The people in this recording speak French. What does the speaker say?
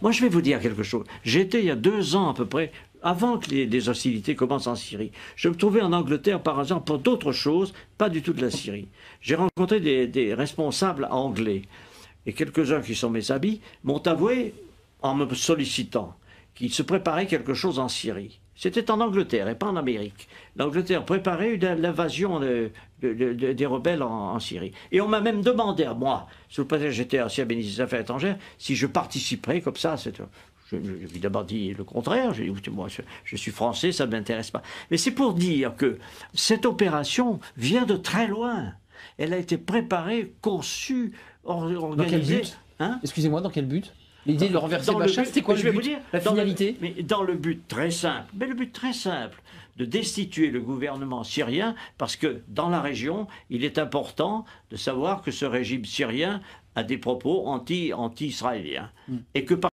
Moi, je vais vous dire quelque chose. J'étais il y a deux ans à peu près, avant que les, hostilités commencent en Syrie. Je me trouvais en Angleterre par hasard pour d'autres choses, pas du tout de la Syrie. J'ai rencontré des, responsables anglais et quelques-uns qui sont mes amis m'ont avoué en me sollicitant qu'ils se préparaient quelque chose en Syrie. C'était en Angleterre et pas en Amérique. L'Angleterre préparait l'invasion euh, de, des rebelles en, Syrie. Et on m'a même demandé à moi, sous le prétexte que j'étais ancien ministre des Affaires étrangères, si je participerais comme ça à J'ai évidemment dit le contraire. J'ai dit, moi, je, suis français, ça ne m'intéresse pas. Mais c'est pour dire que cette opération vient de très loin. Elle a été préparée, conçue, organisée. Dans quel but hein Excusez-moi, dans quel but L'idée de renverser Bachar, c'était quoi je vous la finalité mais Dans le but très simple, mais le but très simple, de destituer le gouvernement syrien, parce que dans la région, il est important de savoir que ce régime syrien a des propos anti-israéliens. Mm. Et que par